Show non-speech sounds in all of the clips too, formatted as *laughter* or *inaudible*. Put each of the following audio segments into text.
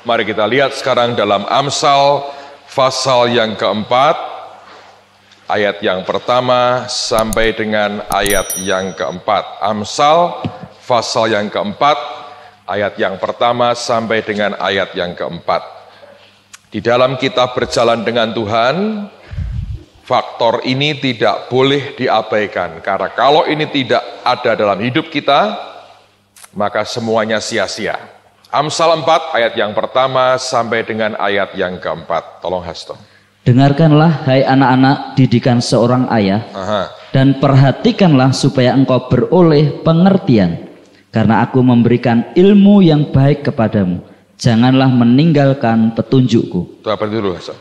Mari kita lihat sekarang dalam Amsal pasal yang keempat, ayat yang pertama sampai dengan ayat yang keempat. Amsal pasal yang keempat, ayat yang pertama sampai dengan ayat yang keempat. Di dalam kita berjalan dengan Tuhan, faktor ini tidak boleh diabaikan. Karena kalau ini tidak ada dalam hidup kita, maka semuanya sia-sia. Amsal 4 ayat yang pertama sampai dengan ayat yang keempat. Tolong Hasto. Dengarkanlah hai anak-anak didikan seorang ayah Aha. dan perhatikanlah supaya engkau beroleh pengertian karena aku memberikan ilmu yang baik kepadamu. Janganlah meninggalkan petunjukku. Itu apa dulu Hasto.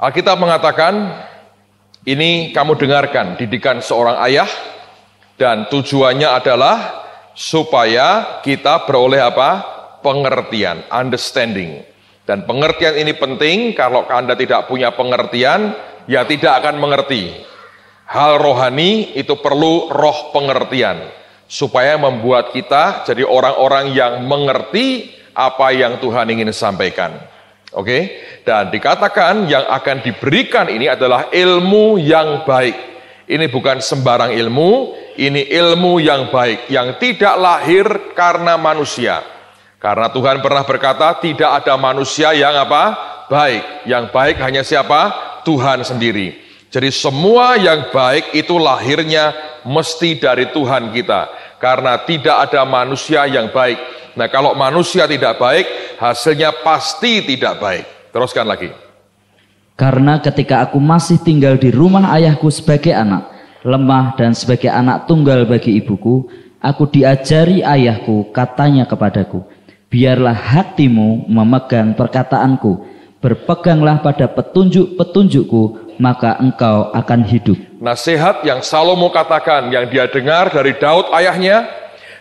Alkitab mengatakan ini kamu dengarkan didikan seorang ayah dan tujuannya adalah supaya kita beroleh apa? pengertian, understanding. Dan pengertian ini penting, kalau Anda tidak punya pengertian, ya tidak akan mengerti. Hal rohani itu perlu roh pengertian, supaya membuat kita jadi orang-orang yang mengerti apa yang Tuhan ingin sampaikan. Oke, dan dikatakan yang akan diberikan ini adalah ilmu yang baik. Ini bukan sembarang ilmu, ini ilmu yang baik, yang tidak lahir karena manusia. Karena Tuhan pernah berkata, tidak ada manusia yang apa? Baik. Yang baik hanya siapa? Tuhan sendiri. Jadi semua yang baik itu lahirnya mesti dari Tuhan kita. Karena tidak ada manusia yang baik. Nah kalau manusia tidak baik, hasilnya pasti tidak baik. Teruskan lagi. Karena ketika aku masih tinggal di rumah ayahku sebagai anak, lemah dan sebagai anak tunggal bagi ibuku, aku diajari ayahku katanya kepadaku, biarlah hatimu memegang perkataanku, berpeganglah pada petunjuk-petunjukku, maka engkau akan hidup. Nasihat yang Salomo katakan, yang dia dengar dari Daud ayahnya,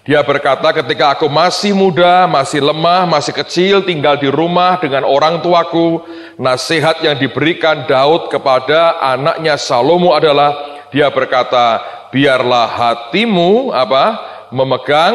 dia berkata, ketika aku masih muda, masih lemah, masih kecil, tinggal di rumah dengan orang tuaku, nasihat yang diberikan Daud kepada anaknya Salomo adalah, dia berkata, biarlah hatimu apa memegang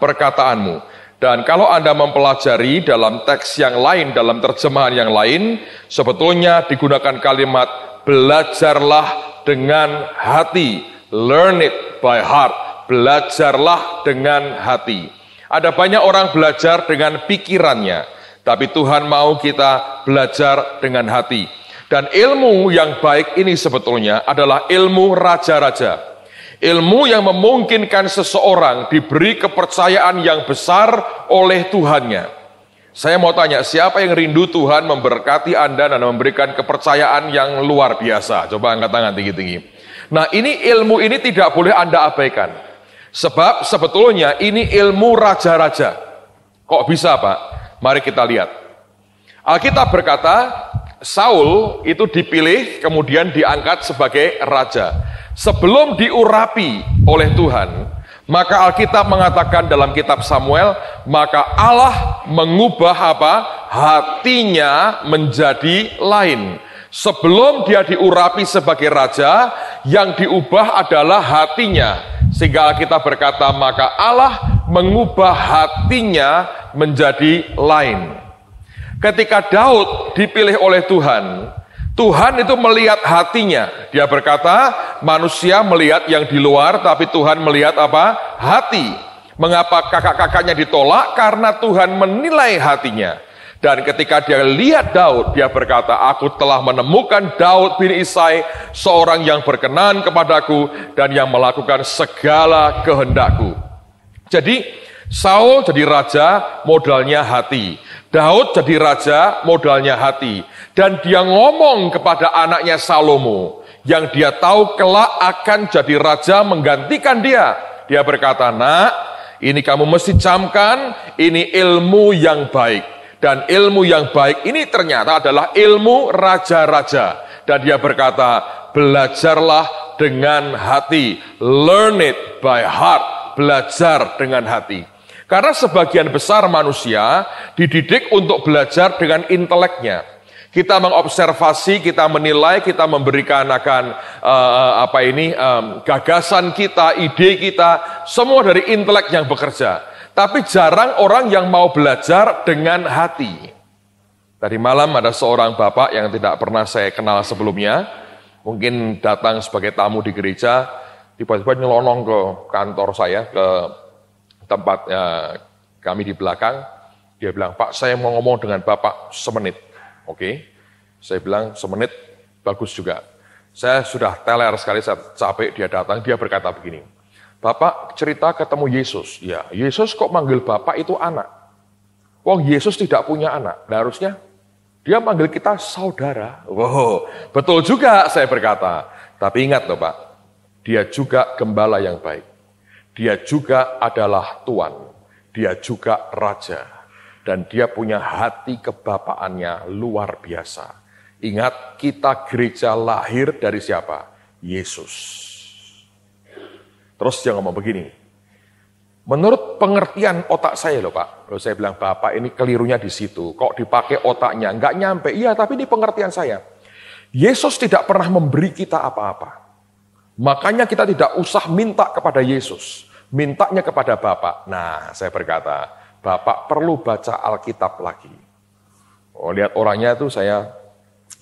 perkataanmu. Dan kalau Anda mempelajari dalam teks yang lain, dalam terjemahan yang lain, sebetulnya digunakan kalimat belajarlah dengan hati, learn it by heart belajarlah dengan hati. Ada banyak orang belajar dengan pikirannya, tapi Tuhan mau kita belajar dengan hati. Dan ilmu yang baik ini sebetulnya adalah ilmu raja-raja. Ilmu yang memungkinkan seseorang diberi kepercayaan yang besar oleh Tuhannya. Saya mau tanya, siapa yang rindu Tuhan memberkati Anda dan memberikan kepercayaan yang luar biasa? Coba angkat tangan tinggi-tinggi. Nah, ini ilmu ini tidak boleh Anda abaikan. Sebab sebetulnya ini ilmu raja-raja. Kok bisa, Pak? Mari kita lihat. Alkitab berkata, Saul itu dipilih kemudian diangkat sebagai raja. Sebelum diurapi oleh Tuhan, maka Alkitab mengatakan dalam kitab Samuel, maka Allah mengubah apa? hatinya menjadi lain. Sebelum dia diurapi sebagai raja, yang diubah adalah hatinya sehingga kita berkata, maka Allah mengubah hatinya menjadi lain. Ketika Daud dipilih oleh Tuhan, Tuhan itu melihat hatinya. Dia berkata, manusia melihat yang di luar, tapi Tuhan melihat apa? Hati. Mengapa kakak-kakaknya ditolak? Karena Tuhan menilai hatinya. Dan ketika dia lihat Daud, dia berkata, Aku telah menemukan Daud bin Isai, seorang yang berkenan kepadaku dan yang melakukan segala kehendakku. Jadi, Saul jadi raja, modalnya hati. Daud jadi raja, modalnya hati. Dan dia ngomong kepada anaknya Salomo, yang dia tahu kelak akan jadi raja menggantikan dia. Dia berkata, nak, ini kamu mesti camkan, ini ilmu yang baik. Dan ilmu yang baik ini ternyata adalah ilmu raja-raja. Dan dia berkata, belajarlah dengan hati. Learn it by heart. Belajar dengan hati. Karena sebagian besar manusia dididik untuk belajar dengan inteleknya. Kita mengobservasi, kita menilai, kita memberikan akan uh, apa ini um, gagasan kita, ide kita, semua dari intelek yang bekerja. Tapi jarang orang yang mau belajar dengan hati. Tadi malam ada seorang bapak yang tidak pernah saya kenal sebelumnya, mungkin datang sebagai tamu di gereja, tiba-tiba nyelonong ke kantor saya, ke tempat eh, kami di belakang. Dia bilang, Pak saya mau ngomong dengan bapak semenit. Oke, okay. saya bilang semenit, bagus juga. Saya sudah teler sekali, saya capek, dia datang, dia berkata begini, Bapak cerita ketemu Yesus. Ya, Yesus kok manggil Bapak itu anak? Wong Yesus tidak punya anak. Nah, harusnya dia manggil kita saudara. Wow, betul juga saya berkata. Tapi ingat loh Pak, dia juga gembala yang baik. Dia juga adalah Tuhan. Dia juga Raja. Dan dia punya hati kebapaannya luar biasa. Ingat kita gereja lahir dari siapa? Yesus. Terus dia ngomong begini, menurut pengertian otak saya loh Pak, loh saya bilang, Bapak ini kelirunya di situ, kok dipakai otaknya, nggak nyampe, iya tapi di pengertian saya, Yesus tidak pernah memberi kita apa-apa. Makanya kita tidak usah minta kepada Yesus, mintanya kepada Bapak. Nah, saya berkata, Bapak perlu baca Alkitab lagi. Oh, lihat orangnya itu saya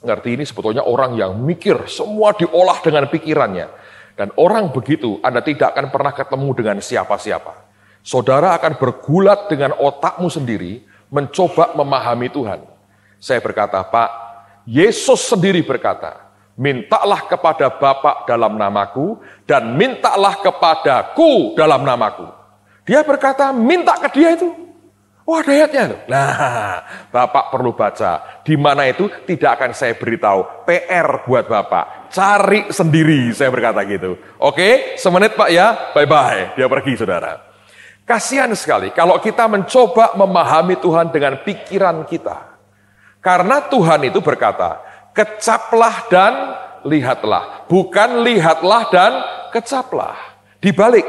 ngerti ini sebetulnya orang yang mikir, semua diolah dengan pikirannya. Dan orang begitu, Anda tidak akan pernah ketemu dengan siapa-siapa. Saudara akan bergulat dengan otakmu sendiri, mencoba memahami Tuhan. Saya berkata, Pak, Yesus sendiri berkata, mintalah kepada Bapak dalam namaku, dan mintalah kepadaku dalam namaku. Dia berkata, minta ke dia itu. Wah oh, ada ayatnya loh. Nah, *laughs* Bapak perlu baca. Di mana itu tidak akan saya beritahu. PR buat Bapak. Cari sendiri, saya berkata gitu. Oke, semenit Pak ya. Bye-bye. Dia pergi saudara. Kasihan sekali kalau kita mencoba memahami Tuhan dengan pikiran kita. Karena Tuhan itu berkata, kecaplah dan lihatlah. Bukan lihatlah dan kecaplah. Dibalik,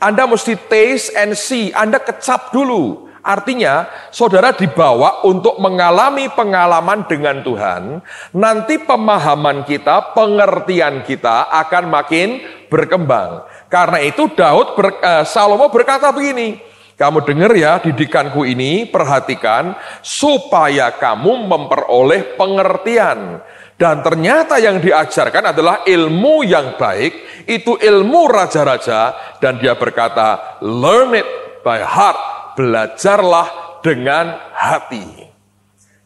Anda mesti taste and see, Anda kecap dulu Artinya, saudara dibawa untuk mengalami pengalaman dengan Tuhan. Nanti, pemahaman kita, pengertian kita akan makin berkembang. Karena itu, Daud ber, eh, Salomo berkata begini: "Kamu dengar ya, didikanku ini, perhatikan supaya kamu memperoleh pengertian." Dan ternyata yang diajarkan adalah ilmu yang baik, itu ilmu raja-raja, dan dia berkata, "Learn it by heart." belajarlah dengan hati.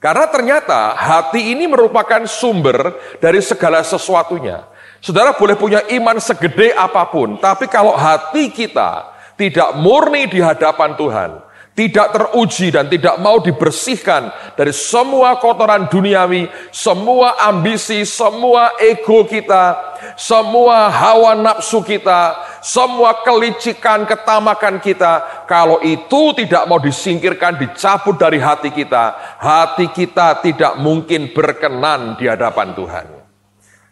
Karena ternyata hati ini merupakan sumber dari segala sesuatunya. Saudara boleh punya iman segede apapun, tapi kalau hati kita tidak murni di hadapan Tuhan, tidak teruji dan tidak mau dibersihkan dari semua kotoran duniawi, semua ambisi, semua ego kita, semua hawa nafsu kita, semua kelicikan, ketamakan kita. Kalau itu tidak mau disingkirkan, dicabut dari hati kita, hati kita tidak mungkin berkenan di hadapan Tuhan.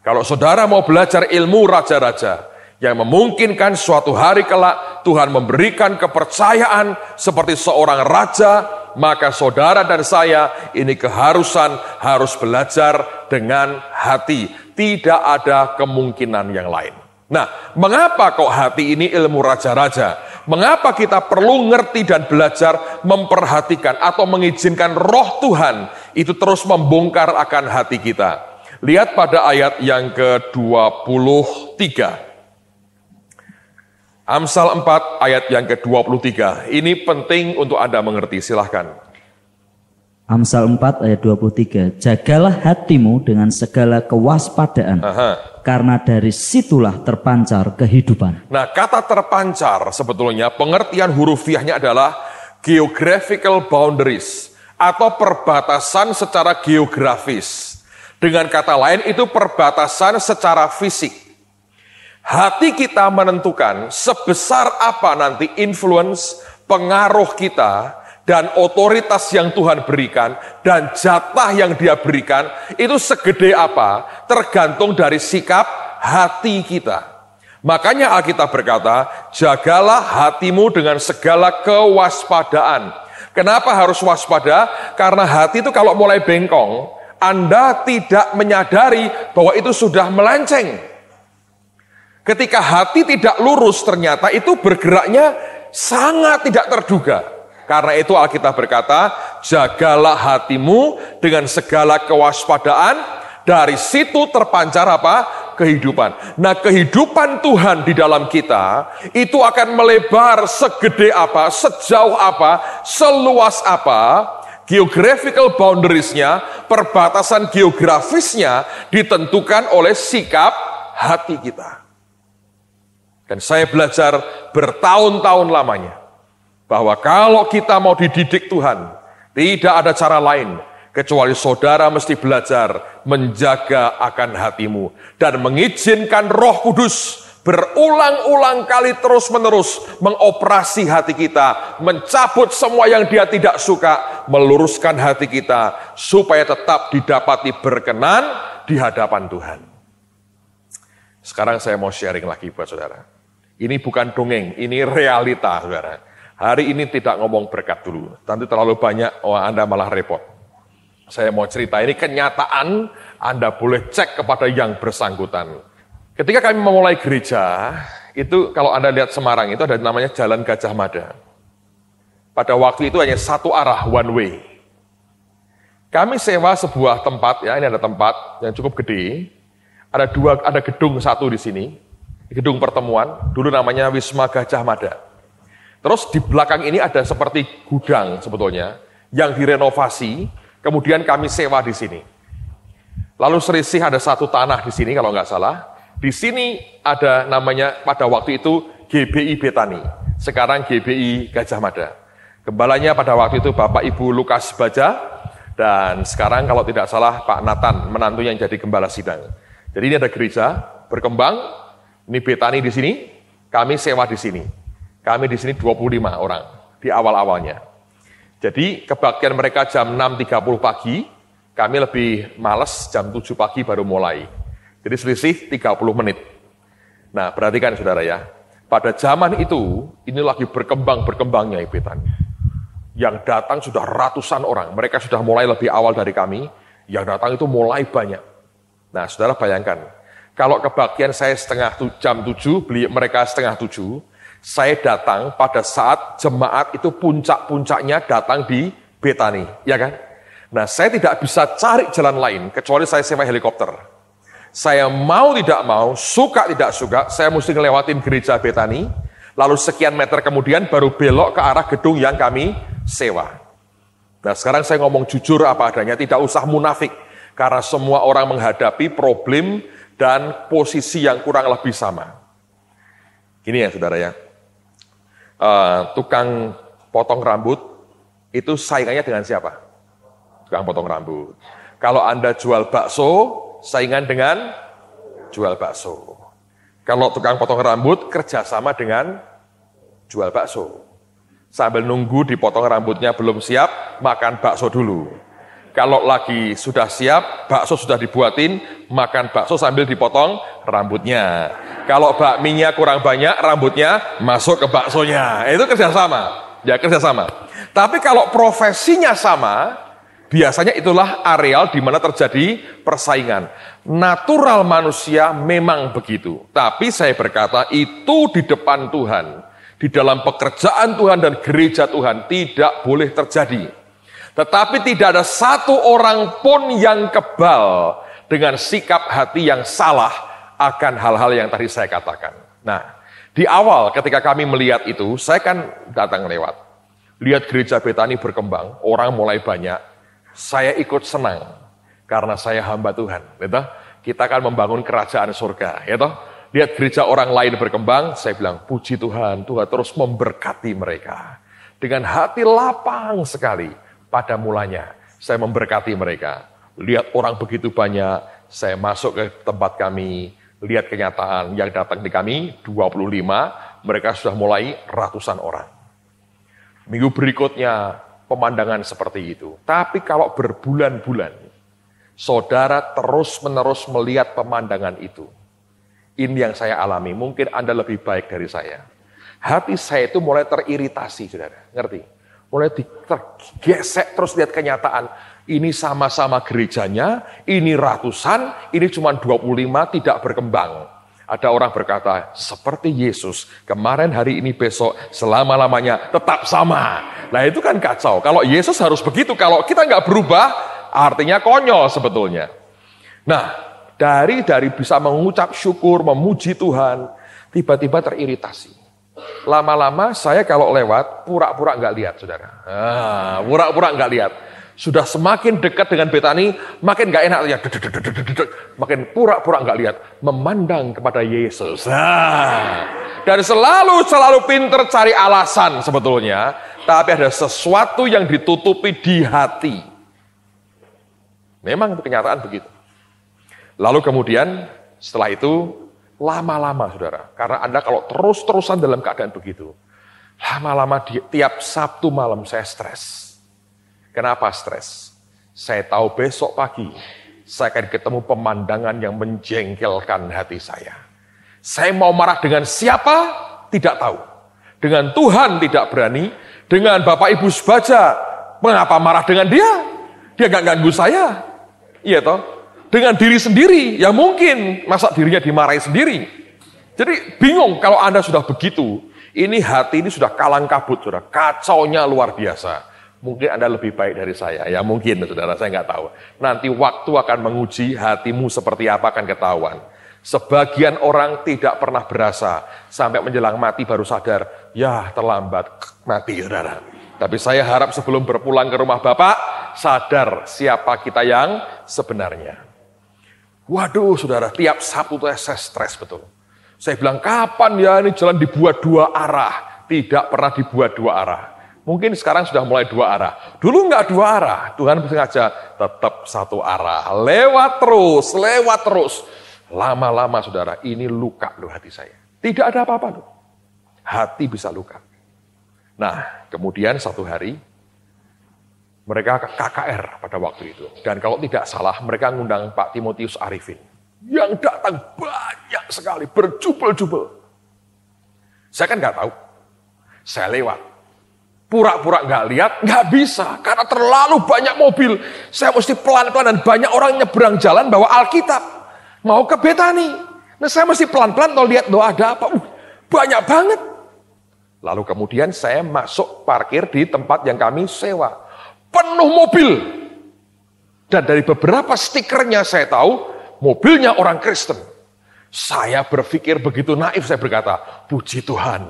Kalau saudara mau belajar ilmu raja-raja, yang memungkinkan suatu hari kelak Tuhan memberikan kepercayaan seperti seorang raja, maka saudara dan saya ini keharusan harus belajar dengan hati. Tidak ada kemungkinan yang lain. Nah, mengapa kok hati ini ilmu raja-raja? Mengapa kita perlu ngerti dan belajar memperhatikan atau mengizinkan roh Tuhan itu terus membongkar akan hati kita? Lihat pada ayat yang ke-23. Amsal 4 ayat yang ke-23. Ini penting untuk Anda mengerti, silahkan. Amsal 4 ayat 23. Jagalah hatimu dengan segala kewaspadaan. Aha. Karena dari situlah terpancar kehidupan. Nah, kata terpancar sebetulnya pengertian hurufiahnya adalah geographical boundaries atau perbatasan secara geografis. Dengan kata lain itu perbatasan secara fisik. Hati kita menentukan sebesar apa nanti influence pengaruh kita dan otoritas yang Tuhan berikan dan jatah yang dia berikan itu segede apa tergantung dari sikap hati kita. Makanya Alkitab berkata, jagalah hatimu dengan segala kewaspadaan. Kenapa harus waspada? Karena hati itu kalau mulai bengkong, Anda tidak menyadari bahwa itu sudah melenceng. Ketika hati tidak lurus ternyata itu bergeraknya sangat tidak terduga. Karena itu Alkitab berkata, jagalah hatimu dengan segala kewaspadaan, dari situ terpancar apa? Kehidupan. Nah kehidupan Tuhan di dalam kita itu akan melebar segede apa, sejauh apa, seluas apa, geographical boundariesnya, perbatasan geografisnya ditentukan oleh sikap hati kita. Dan saya belajar bertahun-tahun lamanya bahwa kalau kita mau dididik Tuhan, tidak ada cara lain kecuali saudara mesti belajar menjaga akan hatimu dan mengizinkan Roh Kudus berulang-ulang kali terus-menerus mengoperasi hati kita, mencabut semua yang dia tidak suka, meluruskan hati kita supaya tetap didapati berkenan di hadapan Tuhan. Sekarang saya mau sharing lagi buat saudara. Ini bukan dongeng, ini realita saudara. Hari ini tidak ngomong berkat dulu, nanti terlalu banyak, oh Anda malah repot. Saya mau cerita ini kenyataan, Anda boleh cek kepada yang bersangkutan. Ketika kami memulai gereja, itu kalau Anda lihat Semarang itu ada namanya Jalan Gajah Mada. Pada waktu itu hanya satu arah, one way. Kami sewa sebuah tempat, ya ini ada tempat yang cukup gede, ada dua, ada gedung satu di sini, gedung pertemuan, dulu namanya Wisma Gajah Mada. Terus di belakang ini ada seperti gudang sebetulnya, yang direnovasi, kemudian kami sewa di sini. Lalu selisih ada satu tanah di sini kalau nggak salah. Di sini ada namanya pada waktu itu GBI Betani, sekarang GBI Gajah Mada. Kembalanya pada waktu itu Bapak Ibu Lukas Baja, dan sekarang kalau tidak salah Pak Nathan, menantunya yang jadi gembala sidang. Jadi ini ada gereja berkembang, ini Betani di sini, kami sewa di sini. Kami di sini 25 orang di awal-awalnya. Jadi kebaktian mereka jam 6.30 pagi, kami lebih males jam 7 pagi baru mulai. Jadi selisih 30 menit. Nah, perhatikan saudara ya. Pada zaman itu, ini lagi berkembang-berkembangnya Ibetan. Yang datang sudah ratusan orang. Mereka sudah mulai lebih awal dari kami. Yang datang itu mulai banyak. Nah, saudara bayangkan, kalau kebaktian saya setengah tu, jam tujuh, beli mereka setengah tujuh, saya datang pada saat jemaat itu puncak-puncaknya datang di Betani, ya kan? Nah, saya tidak bisa cari jalan lain kecuali saya sewa helikopter. Saya mau tidak mau, suka tidak suka, saya mesti ngelewatin gereja Betani, lalu sekian meter kemudian baru belok ke arah gedung yang kami sewa. Nah, sekarang saya ngomong jujur apa adanya, tidak usah munafik. Karena semua orang menghadapi problem dan posisi yang kurang lebih sama. Gini ya saudara ya, uh, tukang potong rambut itu saingannya dengan siapa? Tukang potong rambut. Kalau Anda jual bakso, saingan dengan jual bakso. Kalau tukang potong rambut kerjasama dengan jual bakso. Sambil nunggu dipotong rambutnya belum siap, makan bakso dulu. Kalau lagi sudah siap, bakso sudah dibuatin, makan bakso sambil dipotong rambutnya. Kalau bakminya kurang banyak, rambutnya masuk ke baksonya. Itu kerjasama. Ya kerjasama. Tapi kalau profesinya sama, biasanya itulah areal di mana terjadi persaingan. Natural manusia memang begitu. Tapi saya berkata itu di depan Tuhan. Di dalam pekerjaan Tuhan dan gereja Tuhan tidak boleh terjadi tetapi tidak ada satu orang pun yang kebal dengan sikap hati yang salah akan hal-hal yang tadi saya katakan. Nah, di awal ketika kami melihat itu, saya kan datang lewat. Lihat gereja Betani berkembang, orang mulai banyak. Saya ikut senang karena saya hamba Tuhan. Gitu? Kita akan membangun kerajaan surga. Gitu? Lihat gereja orang lain berkembang, saya bilang puji Tuhan, Tuhan terus memberkati mereka. Dengan hati lapang sekali pada mulanya. Saya memberkati mereka. Lihat orang begitu banyak, saya masuk ke tempat kami, lihat kenyataan yang datang di kami 25, mereka sudah mulai ratusan orang. Minggu berikutnya pemandangan seperti itu. Tapi kalau berbulan-bulan, saudara terus-menerus melihat pemandangan itu. Ini yang saya alami. Mungkin Anda lebih baik dari saya. Hati saya itu mulai teriritasi, saudara. Ngerti? mulai digesek terus lihat kenyataan. Ini sama-sama gerejanya, ini ratusan, ini cuma 25 tidak berkembang. Ada orang berkata, seperti Yesus, kemarin, hari ini, besok, selama-lamanya tetap sama. Nah itu kan kacau. Kalau Yesus harus begitu, kalau kita nggak berubah, artinya konyol sebetulnya. Nah, dari dari bisa mengucap syukur, memuji Tuhan, tiba-tiba teriritasi Lama-lama saya kalau lewat pura-pura nggak lihat, saudara. pura ah, pura-pura nggak lihat. Sudah semakin dekat dengan Betani, makin nggak enak ya, Makin pura-pura nggak lihat, memandang kepada Yesus. Ah. Dan selalu selalu pinter cari alasan sebetulnya, tapi ada sesuatu yang ditutupi di hati. Memang itu kenyataan begitu. Lalu kemudian setelah itu lama-lama saudara. Karena Anda kalau terus-terusan dalam keadaan begitu, lama-lama tiap Sabtu malam saya stres. Kenapa stres? Saya tahu besok pagi saya akan ketemu pemandangan yang menjengkelkan hati saya. Saya mau marah dengan siapa? Tidak tahu. Dengan Tuhan tidak berani. Dengan Bapak Ibu sebaca. Mengapa marah dengan dia? Dia gak ganggu saya. Iya toh? dengan diri sendiri, ya mungkin masa dirinya dimarahi sendiri. Jadi bingung kalau Anda sudah begitu, ini hati ini sudah kalang kabut, sudah kacaunya luar biasa. Mungkin Anda lebih baik dari saya, ya mungkin saudara, saya nggak tahu. Nanti waktu akan menguji hatimu seperti apa akan ketahuan. Sebagian orang tidak pernah berasa, sampai menjelang mati baru sadar, ya terlambat, mati saudara. Tapi saya harap sebelum berpulang ke rumah Bapak, sadar siapa kita yang sebenarnya. Waduh saudara, tiap Sabtu itu saya stres betul. Saya bilang, kapan ya ini jalan dibuat dua arah? Tidak pernah dibuat dua arah. Mungkin sekarang sudah mulai dua arah. Dulu enggak dua arah. Tuhan sengaja tetap satu arah. Lewat terus, lewat terus. Lama-lama saudara, ini luka loh hati saya. Tidak ada apa-apa loh. Hati bisa luka. Nah, kemudian satu hari mereka ke KKR pada waktu itu. Dan kalau tidak salah, mereka ngundang Pak Timotius Arifin. Yang datang banyak sekali, berjubel-jubel. Saya kan nggak tahu. Saya lewat. Pura-pura nggak lihat, nggak bisa. Karena terlalu banyak mobil. Saya mesti pelan-pelan dan banyak orang nyebrang jalan bawa Alkitab. Mau ke Betani. Nah saya mesti pelan-pelan mau lihat doa ada apa. Uh, banyak banget. Lalu kemudian saya masuk parkir di tempat yang kami sewa penuh mobil. Dan dari beberapa stikernya saya tahu, mobilnya orang Kristen. Saya berpikir begitu naif, saya berkata, puji Tuhan,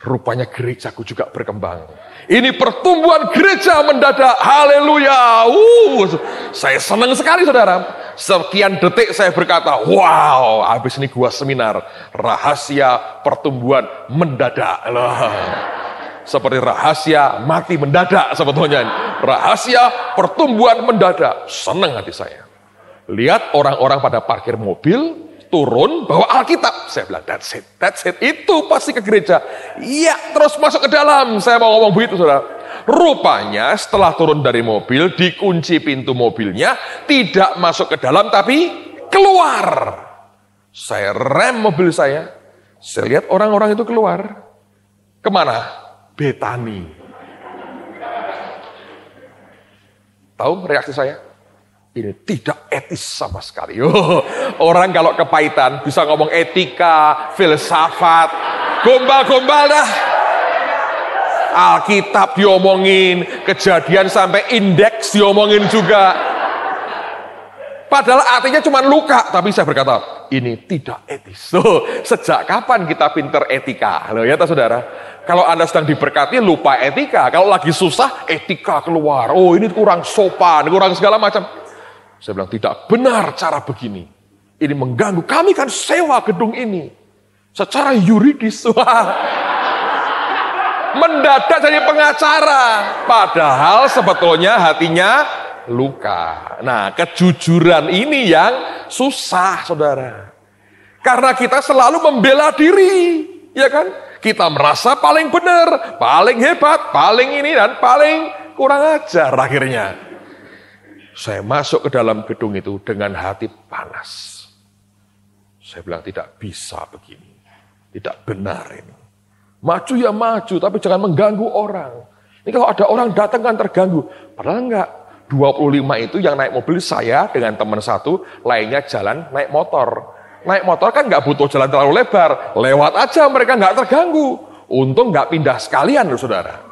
rupanya gerejaku juga berkembang. Ini pertumbuhan gereja mendadak, haleluya. Uh, saya senang sekali saudara. Sekian detik saya berkata, wow, habis ini gua seminar, rahasia pertumbuhan mendadak. Loh seperti rahasia mati mendadak sebetulnya. Rahasia pertumbuhan mendadak. Senang hati saya. Lihat orang-orang pada parkir mobil, turun bawa Alkitab. Saya bilang, that's it, that's it. Itu pasti ke gereja. Iya, terus masuk ke dalam. Saya mau ngomong begitu, saudara. Rupanya setelah turun dari mobil, dikunci pintu mobilnya, tidak masuk ke dalam, tapi keluar. Saya rem mobil saya. Saya lihat orang-orang itu keluar. Kemana? Betani. Tahu reaksi saya? Ini tidak etis sama sekali. *laughs* Oh, orang kalau kepahitan bisa ngomong etika, filsafat, gombal-gombal dah. Alkitab diomongin, kejadian sampai indeks diomongin juga. Padahal artinya cuma luka, tapi saya berkata, ini tidak etis. *laughs* Loh, sejak kapan kita pinter etika? Loh ya, saudara. Kalau Anda sedang diberkati, lupa etika. Kalau lagi susah, etika keluar. Oh, ini kurang sopan, kurang segala macam. Saya bilang, tidak benar cara begini. Ini mengganggu. Kami kan sewa gedung ini. Secara yuridis. *laughs* Mendadak jadi pengacara. Padahal sebetulnya hatinya luka. Nah, kejujuran ini yang susah, saudara. Karena kita selalu membela diri, ya kan? Kita merasa paling benar, paling hebat, paling ini dan paling kurang ajar akhirnya. Saya masuk ke dalam gedung itu dengan hati panas. Saya bilang tidak bisa begini. Tidak benar ini. Maju ya maju, tapi jangan mengganggu orang. Ini kalau ada orang datang kan terganggu. Padahal enggak, 25 itu yang naik mobil saya dengan teman satu, lainnya jalan naik motor. Naik motor kan nggak butuh jalan terlalu lebar, lewat aja mereka nggak terganggu. Untung nggak pindah sekalian loh saudara.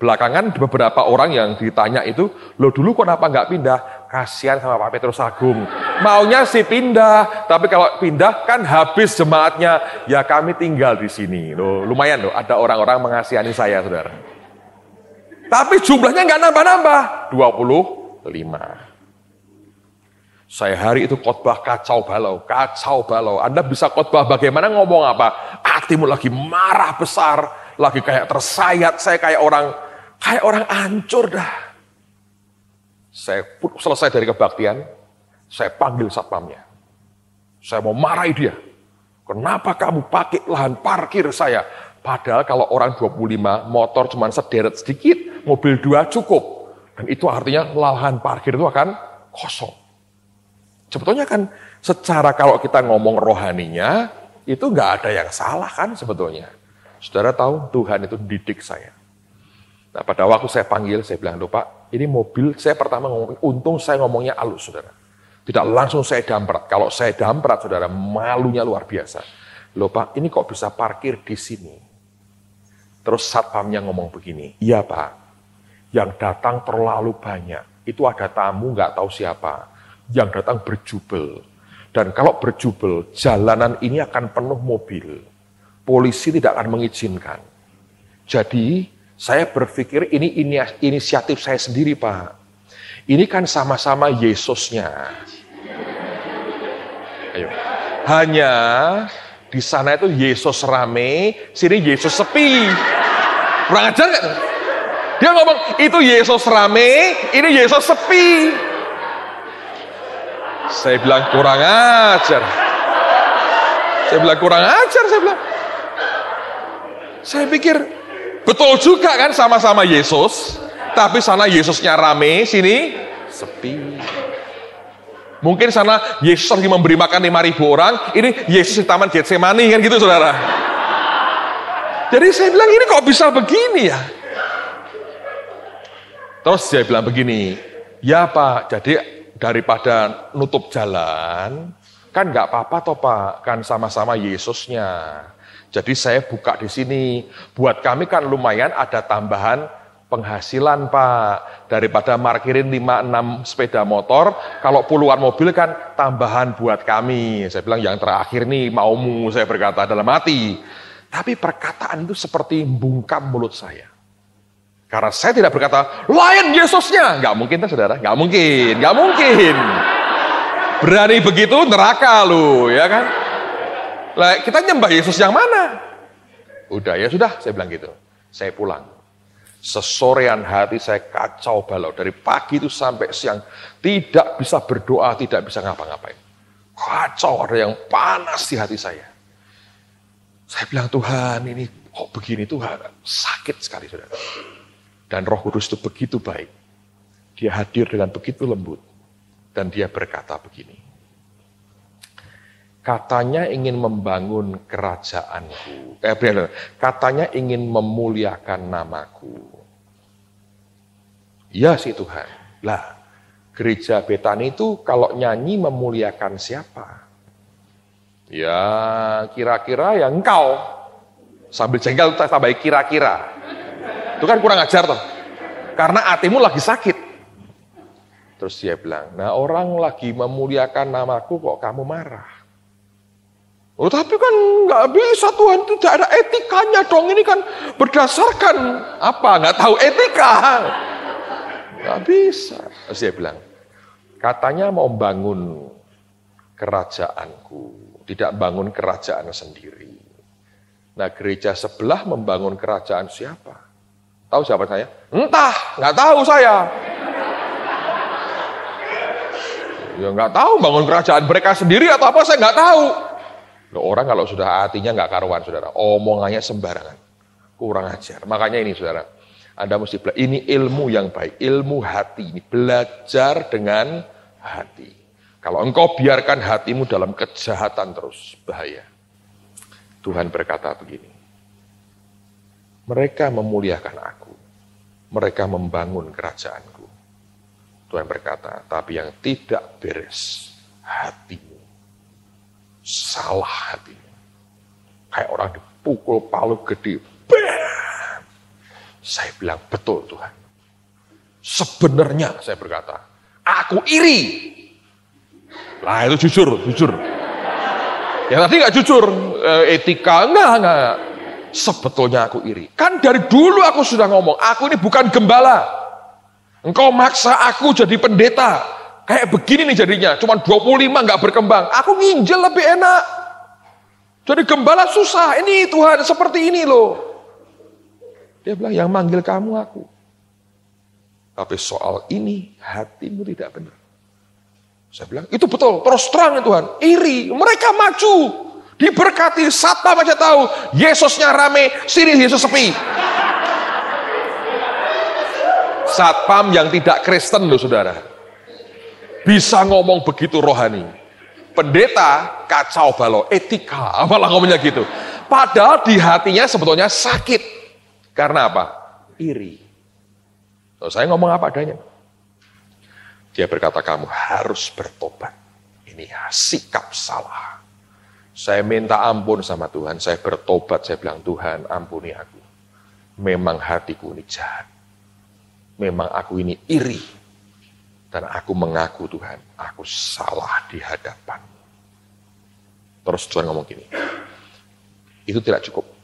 Belakangan beberapa orang yang ditanya itu, lo dulu kenapa nggak pindah? Kasihan sama Pak Petrus Agung. Maunya sih pindah, tapi kalau pindah kan habis jemaatnya. Ya kami tinggal di sini. Loh, lumayan loh, ada orang-orang mengasihani saya saudara. Tapi jumlahnya nggak nambah-nambah. 25. Saya hari itu khotbah kacau balau, kacau balau. Anda bisa khotbah bagaimana ngomong apa? Hatimu lagi marah besar, lagi kayak tersayat, saya kayak orang kayak orang hancur dah. Saya selesai dari kebaktian, saya panggil satpamnya. Saya mau marahi dia. Kenapa kamu pakai lahan parkir saya? Padahal kalau orang 25 motor cuma sederet sedikit, mobil dua cukup. Dan itu artinya lahan parkir itu akan kosong. Sebetulnya kan secara kalau kita ngomong rohaninya, itu nggak ada yang salah kan sebetulnya. Saudara tahu Tuhan itu didik saya. Nah pada waktu saya panggil, saya bilang, Pak, ini mobil saya pertama ngomong, untung saya ngomongnya alus saudara. Tidak langsung saya damprat. Kalau saya damprat saudara, malunya luar biasa. Loh Pak, ini kok bisa parkir di sini? Terus satpamnya ngomong begini, iya pak, yang datang terlalu banyak. Itu ada tamu nggak tahu siapa, yang datang berjubel. Dan kalau berjubel, jalanan ini akan penuh mobil. Polisi tidak akan mengizinkan. Jadi saya berpikir ini inisiatif saya sendiri pak. Ini kan sama-sama Yesusnya. Ayo. Hanya di sana itu Yesus rame, sini Yesus sepi. Kurang ajar gak? Dia ngomong, itu Yesus rame, ini Yesus sepi. Saya bilang kurang ajar. Saya bilang kurang ajar, saya bilang. Saya pikir, betul juga kan sama-sama Yesus, tapi sana Yesusnya rame, sini sepi. Mungkin sana Yesus lagi memberi makan 5.000 orang, ini Yesus di taman Getsemani kan gitu saudara. Jadi saya bilang ini kok bisa begini ya? Terus saya bilang begini, ya Pak, jadi daripada nutup jalan, kan nggak apa-apa toh Pak, kan sama-sama Yesusnya. Jadi saya buka di sini, buat kami kan lumayan ada tambahan penghasilan Pak daripada markirin 5 6 sepeda motor kalau puluhan mobil kan tambahan buat kami saya bilang yang terakhir nih maumu saya berkata dalam hati tapi perkataan itu seperti bungkam mulut saya karena saya tidak berkata lain Yesusnya nggak mungkin tuh, saudara nggak mungkin nggak mungkin berani begitu neraka lu ya kan lah kita nyembah Yesus yang mana udah ya sudah saya bilang gitu saya pulang Sesorean hati saya kacau balau. Dari pagi itu sampai siang. Tidak bisa berdoa, tidak bisa ngapa-ngapain. Kacau, ada yang panas di hati saya. Saya bilang, Tuhan ini kok begini Tuhan? Sakit sekali, saudara. Dan roh kudus itu begitu baik. Dia hadir dengan begitu lembut. Dan dia berkata begini. Katanya ingin membangun kerajaanku. Eh, katanya ingin memuliakan namaku. Ya si Tuhan. Lah, gereja Betani itu kalau nyanyi memuliakan siapa? Ya, kira-kira ya engkau. Sambil jengkel tambahin kira-kira. Itu kan kurang ajar tuh. Karena hatimu lagi sakit. Terus dia bilang, nah orang lagi memuliakan namaku kok kamu marah. Oh, tapi kan nggak bisa Tuhan tidak ada etikanya dong. Ini kan berdasarkan apa? Nggak tahu etika. Gak bisa. Terus dia bilang, katanya mau bangun kerajaanku, tidak bangun kerajaan sendiri. Nah gereja sebelah membangun kerajaan siapa? Tahu siapa saya? Entah, nggak tahu saya. Ya nggak tahu bangun kerajaan mereka sendiri atau apa saya nggak tahu. Loh, orang kalau sudah hatinya nggak karuan saudara, omongannya sembarangan, kurang ajar. Makanya ini saudara, anda mesti belajar. Ini ilmu yang baik, ilmu hati. Ini belajar dengan hati. Kalau engkau biarkan hatimu dalam kejahatan terus, bahaya. Tuhan berkata begini, mereka memuliakan aku, mereka membangun kerajaanku. Tuhan berkata, tapi yang tidak beres hatimu, salah hatimu. Kayak orang dipukul palu gede, bah! Saya bilang, betul Tuhan. Sebenarnya saya berkata, aku iri. Lah itu jujur, jujur. Ya tadi nggak jujur, eh, etika enggak, enggak. Sebetulnya aku iri. Kan dari dulu aku sudah ngomong, aku ini bukan gembala. Engkau maksa aku jadi pendeta. Kayak begini nih jadinya, cuma 25 nggak berkembang. Aku nginjel lebih enak. Jadi gembala susah, ini Tuhan seperti ini loh. Dia bilang, yang manggil kamu aku. Tapi soal ini hatimu tidak benar. Saya bilang, itu betul, terus terang ya Tuhan. Iri, mereka maju. Diberkati, satpam aja tahu. Yesusnya rame, sini Yesus sepi. Satpam yang tidak Kristen loh saudara. Bisa ngomong begitu rohani. Pendeta kacau balau, etika, apalah ngomongnya gitu. Padahal di hatinya sebetulnya sakit. Karena apa? Iri. So, saya ngomong apa adanya. Dia berkata, kamu harus bertobat. Ini sikap salah. Saya minta ampun sama Tuhan, saya bertobat, saya bilang, Tuhan ampuni aku. Memang hatiku ini jahat. Memang aku ini iri. Dan aku mengaku Tuhan, aku salah di hadapanmu. Terus Tuhan ngomong gini, itu tidak cukup.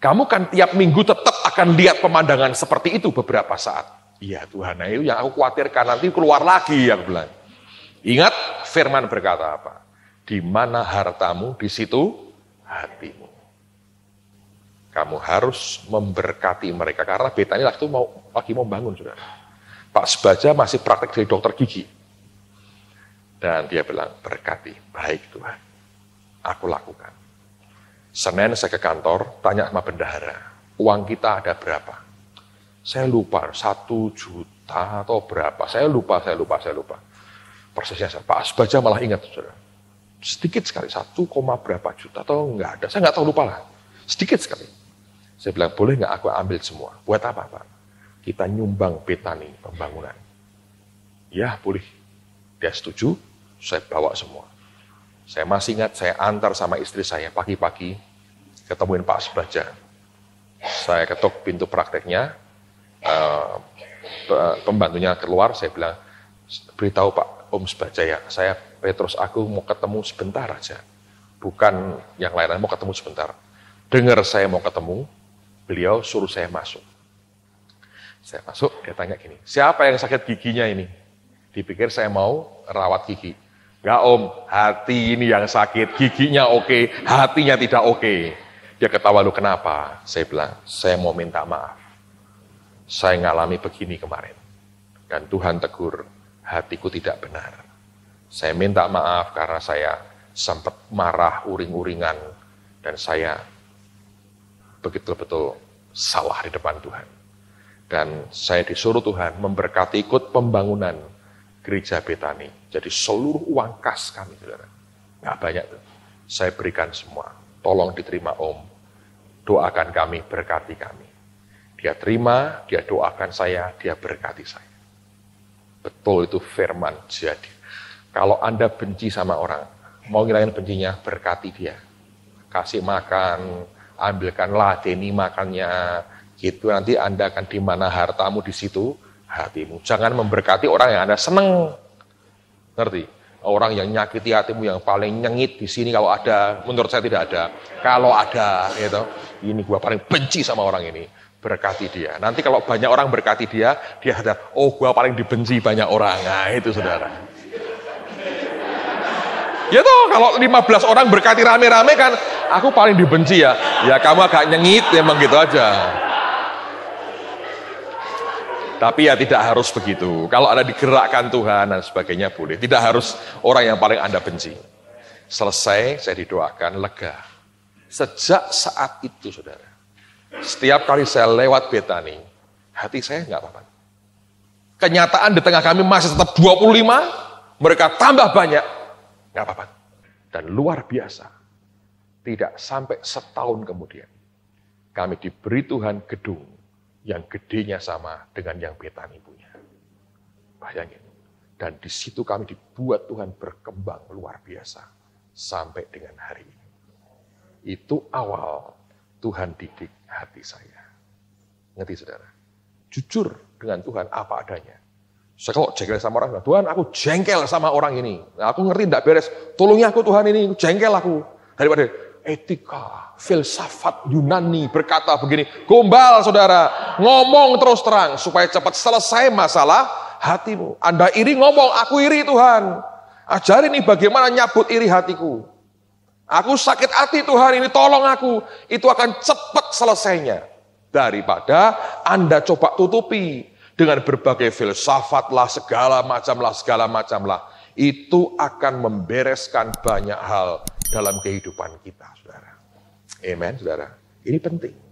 Kamu kan tiap minggu tetap akan lihat pemandangan seperti itu beberapa saat. Iya Tuhan, nah itu yang aku khawatirkan nanti keluar lagi yang bilang. Ingat firman berkata apa? Di mana hartamu, di situ hatimu. Kamu harus memberkati mereka karena Betani waktu mau lagi mau bangun sudah. Pak Sebaja masih praktek dari dokter gigi. Dan dia bilang, berkati, baik Tuhan, aku lakukan. Senin saya ke kantor, tanya sama bendahara, uang kita ada berapa? Saya lupa, satu juta atau berapa. Saya lupa, saya lupa, saya lupa. Persisnya saya, Pak Asbaja malah ingat, saudara. Sedikit sekali, satu koma berapa juta atau enggak ada. Saya enggak tahu, lupa lah. Sedikit sekali. Saya bilang, boleh enggak aku ambil semua? Buat apa, Pak? Kita nyumbang petani pembangunan. Ya, boleh. Dia setuju, saya bawa semua. Saya masih ingat saya antar sama istri saya pagi-pagi ketemuin Pak Asbaja. Saya ketuk pintu prakteknya, eh, pembantunya keluar, saya bilang, beritahu Pak Om ya, saya Petrus aku mau ketemu sebentar aja. Bukan yang lain, mau ketemu sebentar. Dengar saya mau ketemu, beliau suruh saya masuk. Saya masuk, dia tanya gini, siapa yang sakit giginya ini? Dipikir saya mau rawat gigi. Enggak ya, om, hati ini yang sakit, giginya oke, hatinya tidak oke. Dia ketawa lu kenapa? Saya bilang, saya mau minta maaf. Saya ngalami begini kemarin. Dan Tuhan tegur, hatiku tidak benar. Saya minta maaf karena saya sempat marah uring-uringan dan saya begitu-betul salah di depan Tuhan. Dan saya disuruh Tuhan memberkati ikut pembangunan gereja Betani. Jadi seluruh uang kas kami, saudara. Nggak banyak tuh. Saya berikan semua. Tolong diterima om. Doakan kami, berkati kami. Dia terima, dia doakan saya, dia berkati saya. Betul itu firman jadi. Kalau Anda benci sama orang, mau ngilangin bencinya, berkati dia. Kasih makan, ambilkanlah deni makannya, gitu. Nanti Anda akan di mana hartamu di situ, hatimu. Jangan memberkati orang yang Anda seneng. Ngerti? Orang yang nyakiti hatimu yang paling nyengit di sini kalau ada, menurut saya tidak ada. Kalau ada, gitu. Ini gua paling benci sama orang ini. Berkati dia. Nanti kalau banyak orang berkati dia, dia ada, oh gua paling dibenci banyak orang. Nah, itu saudara. Ya toh, kalau 15 orang berkati rame-rame kan, aku paling dibenci ya. Ya kamu agak nyengit, emang gitu aja. Tapi ya tidak harus begitu. Kalau Anda digerakkan Tuhan dan sebagainya boleh. Tidak harus orang yang paling Anda benci. Selesai, saya didoakan lega. Sejak saat itu, saudara, setiap kali saya lewat Betani, hati saya nggak apa-apa. Kenyataan di tengah kami masih tetap 25, mereka tambah banyak, nggak apa-apa. Dan luar biasa, tidak sampai setahun kemudian, kami diberi Tuhan gedung yang gedenya sama dengan yang betan ibunya. Bayangin. Dan di situ kami dibuat Tuhan berkembang luar biasa sampai dengan hari ini. Itu awal Tuhan didik hati saya. Ngerti saudara? Jujur dengan Tuhan apa adanya. Saya kalau jengkel sama orang, Tuhan aku jengkel sama orang ini. Nah, aku ngerti tidak beres. Tolongnya aku Tuhan ini, jengkel aku. Daripada etika, filsafat Yunani berkata begini, gombal saudara, ngomong terus terang supaya cepat selesai masalah hatimu. Anda iri ngomong, aku iri Tuhan. Ajarin ini bagaimana nyabut iri hatiku. Aku sakit hati Tuhan ini tolong aku. Itu akan cepat selesainya. Daripada Anda coba tutupi dengan berbagai filsafat lah, segala macam lah, segala macam lah. Itu akan membereskan banyak hal dalam kehidupan kita, saudara. Amen, saudara. Ini penting.